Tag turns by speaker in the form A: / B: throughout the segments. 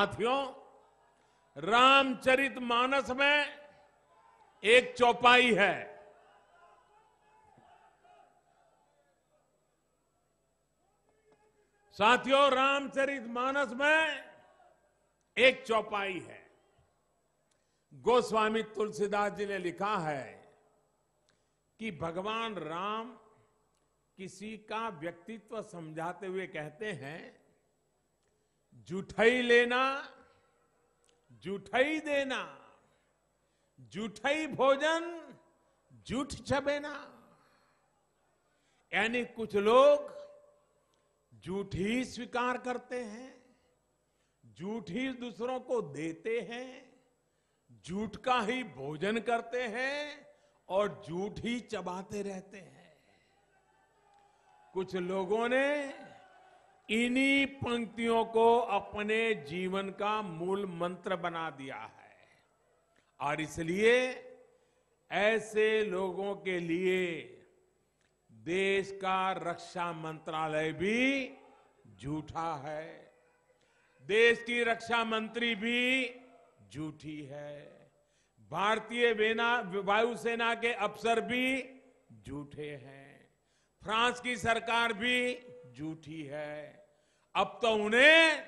A: साथियों रामचरित मानस में एक चौपाई है साथियों रामचरित मानस में एक चौपाई है गोस्वामी तुलसीदास जी ने लिखा है कि भगवान राम किसी का व्यक्तित्व समझाते हुए कहते हैं जुठई लेना जुठई देना जुठई भोजन जूठ छबेना यानी कुछ लोग झूठ ही स्वीकार करते हैं झूठ ही दूसरों को देते हैं झूठ का ही भोजन करते हैं और झूठ ही चबाते रहते हैं कुछ लोगों ने इन्हीं पंक्तियों को अपने जीवन का मूल मंत्र बना दिया है और इसलिए ऐसे लोगों के लिए देश का रक्षा मंत्रालय भी झूठा है देश की रक्षा मंत्री भी झूठी है भारतीय वायुसेना के अफसर भी झूठे हैं फ्रांस की सरकार भी झूठी है अब तो उन्हें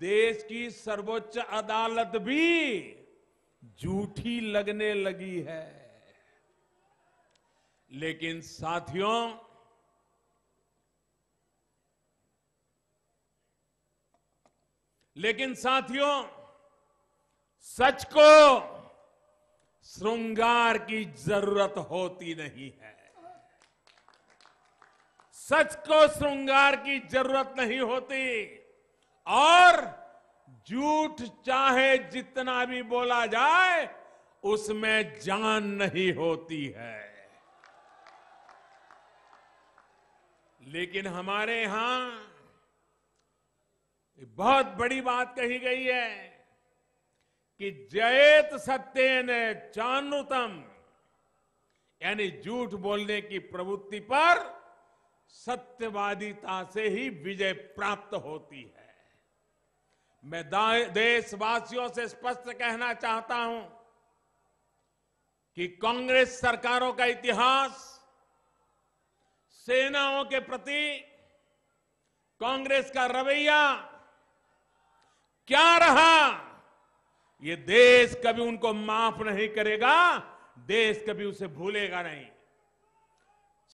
A: देश की सर्वोच्च अदालत भी झूठी लगने लगी है लेकिन साथियों लेकिन साथियों सच को श्रृंगार की जरूरत होती नहीं है सच को श्रृंगार की जरूरत नहीं होती और झूठ चाहे जितना भी बोला जाए उसमें जान नहीं होती है लेकिन हमारे यहां बहुत बड़ी बात कही गई है कि जयत सत्य ने चानुतम यानी झूठ बोलने की प्रवृत्ति पर सत्यवादिता से ही विजय प्राप्त होती है मैं देशवासियों से स्पष्ट कहना चाहता हूं कि कांग्रेस सरकारों का इतिहास सेनाओं के प्रति कांग्रेस का रवैया क्या रहा ये देश कभी उनको माफ नहीं करेगा देश कभी उसे भूलेगा नहीं